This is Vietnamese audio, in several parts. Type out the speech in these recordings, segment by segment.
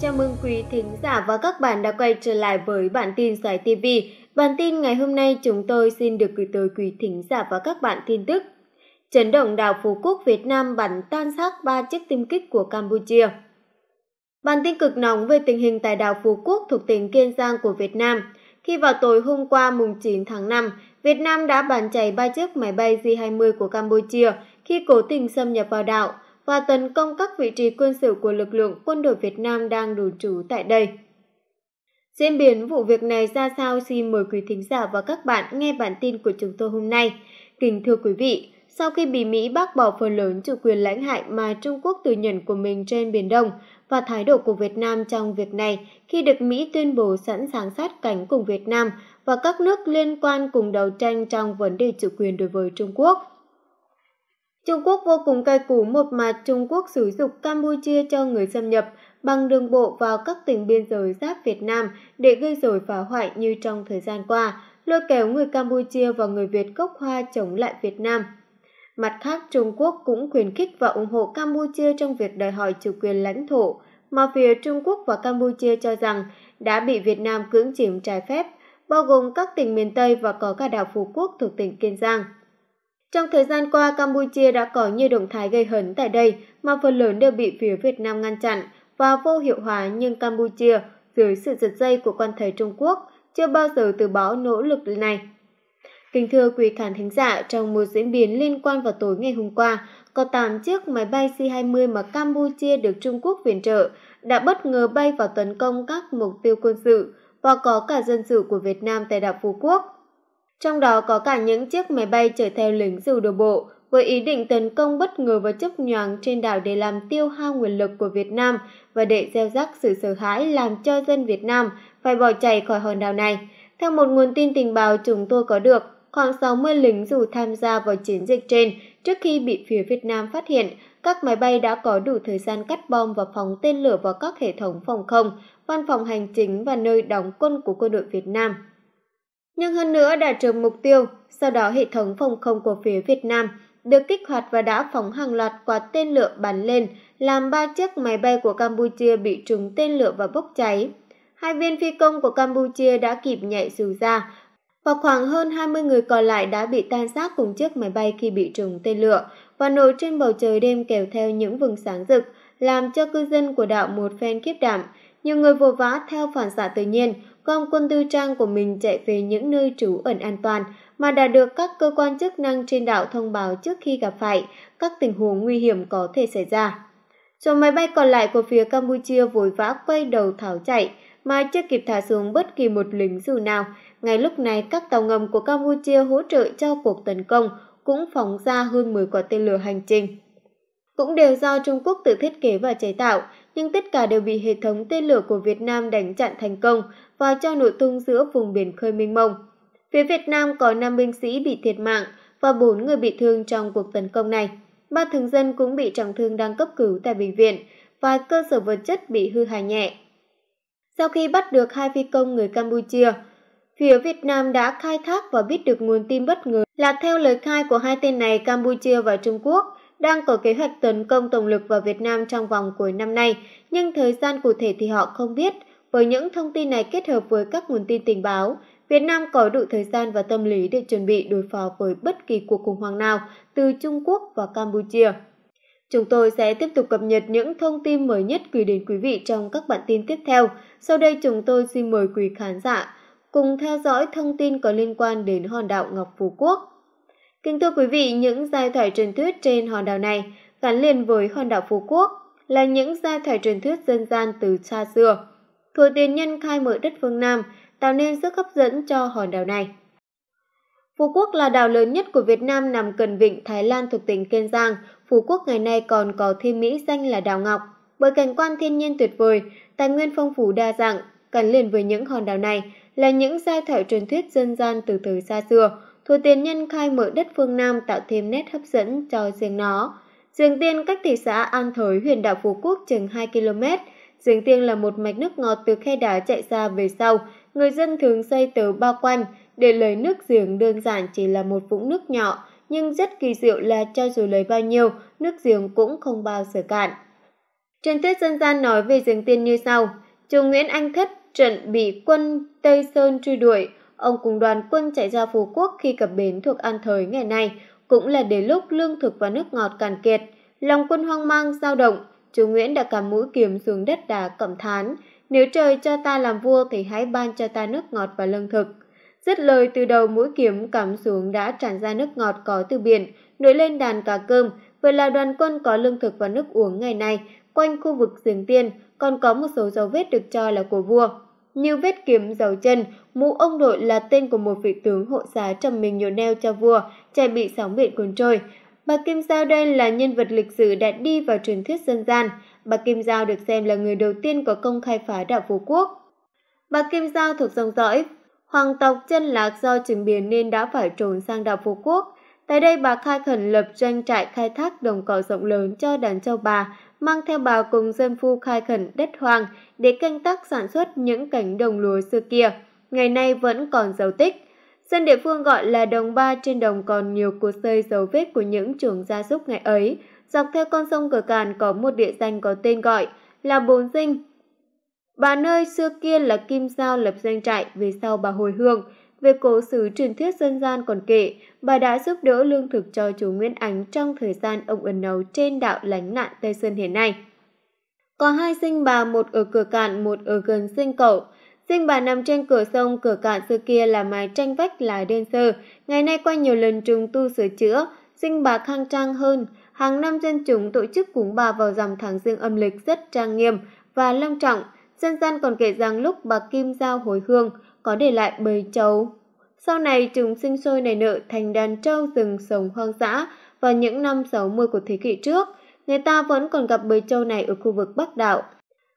Chào mừng quý thính giả và các bạn đã quay trở lại với bản tin Sài TV. Bản tin ngày hôm nay chúng tôi xin được gửi tới quý thính giả và các bạn tin tức. Chấn động đảo Phú Quốc Việt Nam bắn tan xác ba chiếc tiêm kích của Campuchia. Bản tin cực nóng về tình hình tại đảo Phú Quốc thuộc tỉnh Kiên Giang của Việt Nam. Khi vào tối hôm qua mùng 9 tháng 5, Việt Nam đã bắn cháy ba chiếc máy bay J-20 của Campuchia khi cố tình xâm nhập vào đảo và tấn công các vị trí quân sự của lực lượng quân đội Việt Nam đang đồn trú tại đây. Diễn biến vụ việc này ra sao xin mời quý thính giả và các bạn nghe bản tin của chúng tôi hôm nay. Kính thưa quý vị, sau khi bị Mỹ bác bỏ phần lớn chủ quyền lãnh hải mà Trung Quốc tự nhận của mình trên Biển Đông, và thái độ của Việt Nam trong việc này khi được Mỹ tuyên bố sẵn sàng sát cánh cùng Việt Nam và các nước liên quan cùng đấu tranh trong vấn đề chủ quyền đối với Trung Quốc. Trung Quốc vô cùng cay cú một mặt Trung Quốc sử dụng Campuchia cho người xâm nhập bằng đường bộ vào các tỉnh biên giới giáp Việt Nam để gây rối phá hoại như trong thời gian qua, lôi kéo người Campuchia và người Việt gốc hoa chống lại Việt Nam – Mặt khác, Trung Quốc cũng khuyến khích và ủng hộ Campuchia trong việc đòi hỏi chủ quyền lãnh thổ mà phía Trung Quốc và Campuchia cho rằng đã bị Việt Nam cưỡng chiếm trái phép, bao gồm các tỉnh miền Tây và có cả đảo Phú Quốc thuộc tỉnh Kiên Giang. Trong thời gian qua, Campuchia đã có nhiều động thái gây hấn tại đây mà phần lớn đều bị phía Việt Nam ngăn chặn và vô hiệu hóa nhưng Campuchia, dưới sự giật dây của quan thầy Trung Quốc, chưa bao giờ từ bỏ nỗ lực này. Kính thưa quý khán thính giả, trong một diễn biến liên quan vào tối ngày hôm qua, có 8 chiếc máy bay C-20 mà Campuchia được Trung Quốc viện trợ đã bất ngờ bay vào tấn công các mục tiêu quân sự và có cả dân sự của Việt Nam tại đảo Phú Quốc. Trong đó có cả những chiếc máy bay chở theo lính dù đổ bộ với ý định tấn công bất ngờ và chấp nhoáng trên đảo để làm tiêu hao nguồn lực của Việt Nam và để gieo rắc sự sợ hãi làm cho dân Việt Nam phải bỏ chạy khỏi hòn đảo này. Theo một nguồn tin tình báo chúng tôi có được, khoảng 60 lính dù tham gia vào chiến dịch trên. Trước khi bị phía Việt Nam phát hiện, các máy bay đã có đủ thời gian cắt bom và phóng tên lửa vào các hệ thống phòng không, văn phòng hành chính và nơi đóng quân của quân đội Việt Nam. Nhưng hơn nữa đã trừ mục tiêu, sau đó hệ thống phòng không của phía Việt Nam được kích hoạt và đã phóng hàng loạt quả tên lửa bắn lên, làm ba chiếc máy bay của Campuchia bị trúng tên lửa và bốc cháy. Hai viên phi công của Campuchia đã kịp nhảy dù ra, và khoảng hơn 20 người còn lại đã bị tan xác cùng chiếc máy bay khi bị trùng tên lửa và nổi trên bầu trời đêm kèo theo những vầng sáng rực, làm cho cư dân của đảo một phen kiếp đảm. Nhiều người vội vã theo phản xạ tự nhiên, gom quân tư trang của mình chạy về những nơi trú ẩn an toàn mà đã được các cơ quan chức năng trên đảo thông báo trước khi gặp phải các tình huống nguy hiểm có thể xảy ra. Số máy bay còn lại của phía Campuchia vội vã quay đầu tháo chạy mà chưa kịp thả xuống bất kỳ một lính dù nào ngay lúc này các tàu ngầm của Campuchia hỗ trợ cho cuộc tấn công cũng phóng ra hơn 10 quả tên lửa hành trình. Cũng đều do Trung Quốc tự thiết kế và chế tạo, nhưng tất cả đều bị hệ thống tên lửa của Việt Nam đánh chặn thành công và cho nội tung giữa vùng biển khơi mênh mông. Phía Việt Nam có 5 binh sĩ bị thiệt mạng và 4 người bị thương trong cuộc tấn công này. Ba thường dân cũng bị trọng thương đang cấp cứu tại bệnh viện và cơ sở vật chất bị hư hại nhẹ. Sau khi bắt được hai phi công người Campuchia, Phía Việt Nam đã khai thác và biết được nguồn tin bất ngờ là theo lời khai của hai tên này Campuchia và Trung Quốc đang có kế hoạch tấn công tổng lực vào Việt Nam trong vòng cuối năm nay, nhưng thời gian cụ thể thì họ không biết. Với những thông tin này kết hợp với các nguồn tin tình báo, Việt Nam có đủ thời gian và tâm lý để chuẩn bị đối phó với bất kỳ cuộc khủng hoảng nào từ Trung Quốc và Campuchia. Chúng tôi sẽ tiếp tục cập nhật những thông tin mới nhất gửi đến quý vị trong các bản tin tiếp theo. Sau đây chúng tôi xin mời quý khán giả cùng theo dõi thông tin có liên quan đến hòn đảo Ngọc Phú Quốc. Kính thưa quý vị, những giai thoại truyền thuyết trên hòn đảo này gắn liền với hòn đảo Phú Quốc là những giai thoại truyền thuyết dân gian từ xa xưa. Thừa tiền nhân khai mở đất phương Nam tạo nên sức hấp dẫn cho hòn đảo này. Phú Quốc là đảo lớn nhất của Việt Nam nằm gần vịnh Thái Lan thuộc tỉnh Kiên Giang. Phú Quốc ngày nay còn có thêm mỹ danh là đảo Ngọc. Bởi cảnh quan thiên nhiên tuyệt vời, tài nguyên phong phú đa dạng, gắn liền với những hòn đảo này là những giai thoại truyền thuyết dân gian từ thời xa xưa, Thủ Tiền Nhân khai mở đất phương Nam tạo thêm nét hấp dẫn cho riêng nó. Dường Tiên cách thị xã An Thới, huyện đảo Phú Quốc chừng 2 km. Dường Tiên là một mạch nước ngọt từ khe đá chạy ra về sau. Người dân thường xây từ bao quanh, để lấy nước giếng đơn giản chỉ là một vũng nước nhỏ, nhưng rất kỳ diệu là cho dù lấy bao nhiêu, nước giếng cũng không bao giờ cạn. Truyền thuyết dân gian nói về giếng tiên như sau. Chùa Nguyễn Anh Thất Trận bị quân Tây Sơn truy đuổi, ông cùng đoàn quân chạy ra Phú Quốc khi cập bến thuộc An Thới ngày nay, cũng là đến lúc lương thực và nước ngọt cạn kiệt. Lòng quân hoang mang dao động, chú Nguyễn đã cầm mũi kiếm xuống đất đá cẩm thán, nếu trời cho ta làm vua thì hãy ban cho ta nước ngọt và lương thực. Dứt lời từ đầu mũi kiếm cắm xuống đã tràn ra nước ngọt có từ biển, nổi lên đàn cá cơm, vừa là đoàn quân có lương thực và nước uống ngày nay, quanh khu vực rừng tiên còn có một số dấu vết được cho là của vua. Như vết kiếm dầu chân, mũ ông đội là tên của một vị tướng hộ giá trầm mình nhiều neo cho vua, trẻ bị sóng biển cuốn trôi. Bà Kim Giao đây là nhân vật lịch sử đã đi vào truyền thuyết dân gian. Bà Kim Giao được xem là người đầu tiên có công khai phá đảo Phú Quốc. Bà Kim Giao thuộc dòng dõi, hoàng tộc chân lạc do trình biến nên đã phải trốn sang đảo Phú Quốc. Tại đây bà Khai khẩn lập doanh trại khai thác đồng cỏ rộng lớn cho đàn châu bà mang theo bà cùng dân phu khai khẩn đất hoang để canh tác sản xuất những cánh đồng lúa xưa kia, ngày nay vẫn còn dấu tích. Dân địa phương gọi là đồng ba trên đồng còn nhiều cuộc rơi dấu vết của những chuồng gia súc ngày ấy. Dọc theo con sông cửa Càn có một địa danh có tên gọi là bốn Dinh. Bà nơi xưa kia là Kim Giao lập danh trại, về sau bà hồi hương về cổ sử truyền thuyết dân gian còn kể, bà đã giúp đỡ lương thực cho chú Nguyễn Ánh trong thời gian ông ẩn nấu trên đạo lánh nạn Tây Sơn hiện nay. Có hai sinh bà, một ở cửa cạn, một ở gần sinh cậu. sinh bà nằm trên cửa sông, cửa cạn xưa kia là mái tranh vách là đơn sơ. Ngày nay qua nhiều lần trùng tu sửa chữa, sinh bà khang trang hơn. Hàng năm dân chúng tổ chức cúng bà vào rằm tháng riêng âm lịch rất trang nghiêm và long trọng. Dân gian còn kể rằng lúc bà Kim giao hồi hương, có để lại bầy trâu. Sau này chúng sinh sôi nảy nở thành đàn trâu rừng sống hoang dã vào những năm 60 của thế kỷ trước, người ta vẫn còn gặp bầy trâu này ở khu vực Bắc đảo.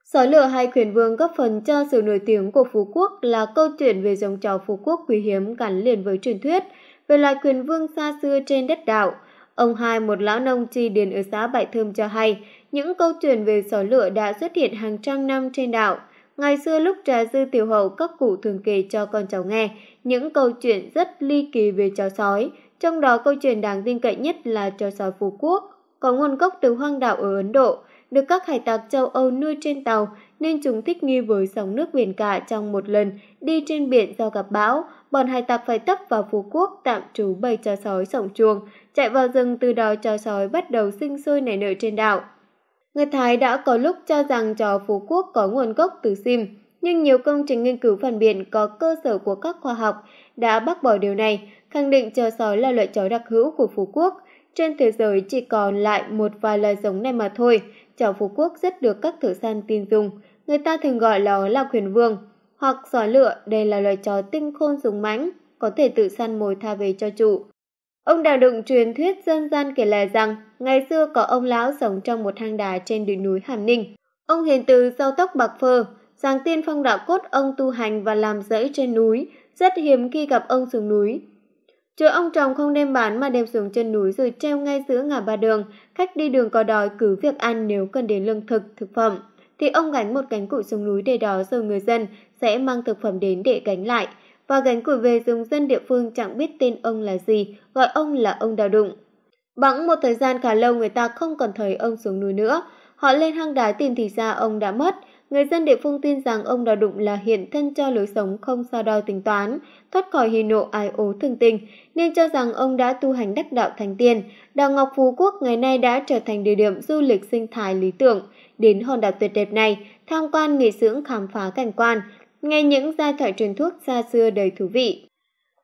Sói lửa hay quyền vương góp phần cho sự nổi tiếng của Phú Quốc là câu chuyện về dòng trò Phú Quốc quý hiếm gắn liền với truyền thuyết về loài quyền vương xa xưa trên đất đảo. Ông hai một lão nông tri điền ở xã Bại Thơm cho hay, những câu chuyện về sói lửa đã xuất hiện hàng trăm năm trên đảo. Ngày xưa lúc trà dư tiểu hậu các cụ thường kể cho con cháu nghe những câu chuyện rất ly kỳ về chó sói, trong đó câu chuyện đáng tin cậy nhất là chó sói Phú Quốc, có nguồn gốc từ hoang đảo ở Ấn Độ, được các hải tặc châu Âu nuôi trên tàu nên chúng thích nghi với sóng nước biển cả trong một lần đi trên biển do gặp bão, bọn hải tặc phải tấp vào Phú Quốc tạm trú bầy chó sói sổng chuồng, chạy vào rừng từ đó chó sói bắt đầu sinh sôi nảy nở trên đảo. Người Thái đã có lúc cho rằng trò Phú Quốc có nguồn gốc từ Sim, nhưng nhiều công trình nghiên cứu phản biện có cơ sở của các khoa học đã bác bỏ điều này, khẳng định chó sói là loại chó đặc hữu của Phú Quốc. Trên thế giới chỉ còn lại một vài loài giống này mà thôi, chó Phú Quốc rất được các thợ săn tin dùng. Người ta thường gọi nó là khuyển vương, hoặc sói lựa, đây là loài chó tinh khôn dùng mãnh, có thể tự săn mồi tha về cho chủ. Ông Đào Đụng truyền thuyết dân gian kể lại rằng ngày xưa có ông lão sống trong một hang đá trên đỉnh núi Hàm Ninh. Ông hiền từ râu tóc bạc phơ, giáng tiên phong đạo cốt ông tu hành và làm rẫy trên núi, rất hiếm khi gặp ông xuống núi. Chứ ông trồng không đem bán mà đem xuống chân núi rồi treo ngay giữa ngã ba đường, khách đi đường có đói cứ việc ăn nếu cần đến lương thực, thực phẩm. Thì ông gánh một cánh cụ xuống núi để đó rồi người dân sẽ mang thực phẩm đến để gánh lại và gánh củi về dùng dân địa phương chẳng biết tên ông là gì, gọi ông là ông đào đụng. Bẵng một thời gian khá lâu người ta không còn thấy ông xuống núi nữa, họ lên hang đá tìm thì ra ông đã mất. Người dân địa phương tin rằng ông đào đụng là hiện thân cho lối sống không sao đo tính toán, thoát khỏi hỉ nộ ai ố thường tình, nên cho rằng ông đã tu hành đắc đạo thành tiên. Đào Ngọc Phú Quốc ngày nay đã trở thành địa điểm du lịch sinh thái lý tưởng. Đến hòn đảo tuyệt đẹp này, tham quan nghỉ dưỡng khám phá cảnh quan, nghe những giai thoại truyền thuốc xa xưa đầy thú vị.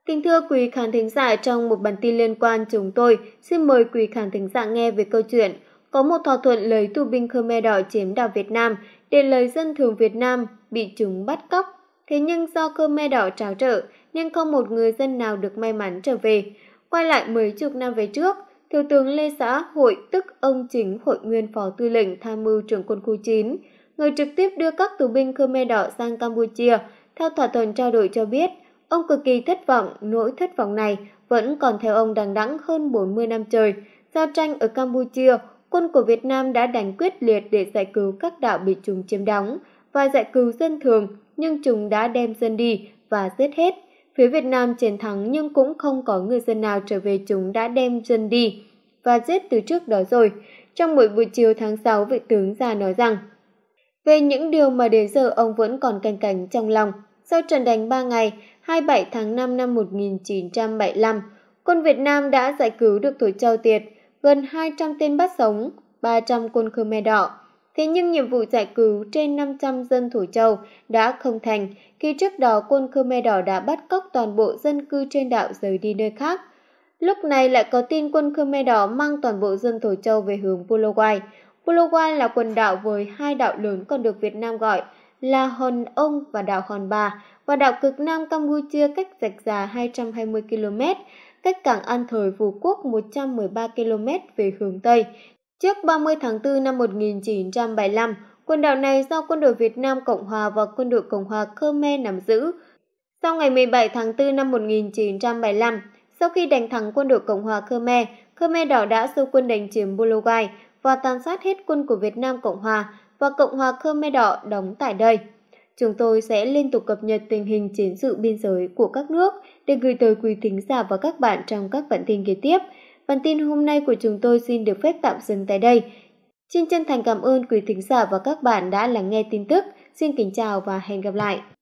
Kính thưa quý khán thính giả, trong một bản tin liên quan chúng tôi, xin mời quý khán thính giả nghe về câu chuyện có một thỏa thuận lấy tù binh Khmer Đỏ chiếm đảo Việt Nam để lấy dân thường Việt Nam bị chúng bắt cóc. Thế nhưng do Khmer Đỏ tráo trợ nên không một người dân nào được may mắn trở về. Quay lại mấy chục năm về trước, Thiếu tướng Lê Xã Hội tức ông chính Hội Nguyên Phó Tư lệnh Tham mưu trưởng quân khu 9 người trực tiếp đưa các tù binh Khmer Đỏ sang Campuchia. Theo thỏa thuận trao đổi cho biết, ông cực kỳ thất vọng, nỗi thất vọng này vẫn còn theo ông đằng đẵng hơn 40 năm trời. Giao tranh ở Campuchia, quân của Việt Nam đã đánh quyết liệt để giải cứu các đảo bị chúng chiếm đóng và giải cứu dân thường, nhưng chúng đã đem dân đi và giết hết. Phía Việt Nam chiến thắng nhưng cũng không có người dân nào trở về chúng đã đem dân đi và giết từ trước đó rồi. Trong buổi buổi chiều tháng 6, vị tướng già nói rằng về những điều mà đến giờ ông vẫn còn canh cánh trong lòng. Sau trận đánh 3 ngày, 27 tháng 5 năm 1975, quân Việt Nam đã giải cứu được Thổ Châu Tiệt, gần 200 tên bắt sống, 300 quân Khmer Đỏ. Thế nhưng nhiệm vụ giải cứu trên 500 dân Thổ Châu đã không thành khi trước đó quân Khmer Đỏ đã bắt cóc toàn bộ dân cư trên đảo rời đi nơi khác. Lúc này lại có tin quân Khmer Đỏ mang toàn bộ dân Thổ Châu về hướng Polowai. Palawan là quần đảo với hai đảo lớn còn được Việt Nam gọi là Hòn Ông và đảo Hòn Bà và đảo cực Nam Campuchia cách rạch giá 220 km, cách cảng An Thới Phú Quốc 113 km về hướng Tây. Trước 30 tháng 4 năm 1975, quần đảo này do quân đội Việt Nam Cộng Hòa và quân đội Cộng Hòa Khmer nắm giữ. Sau ngày 17 tháng 4 năm 1975, sau khi đánh thắng quân đội Cộng Hòa Khmer, Khmer Đỏ đã xô quân đánh chiếm Bulawayo và tàn sát hết quân của Việt Nam Cộng Hòa và Cộng hòa Khmer Đỏ đóng tại đây. Chúng tôi sẽ liên tục cập nhật tình hình chiến sự biên giới của các nước để gửi tới quý thính giả và các bạn trong các bản tin kế tiếp. Bản tin hôm nay của chúng tôi xin được phép tạm dừng tại đây. Xin chân thành cảm ơn quý thính giả và các bạn đã lắng nghe tin tức. Xin kính chào và hẹn gặp lại.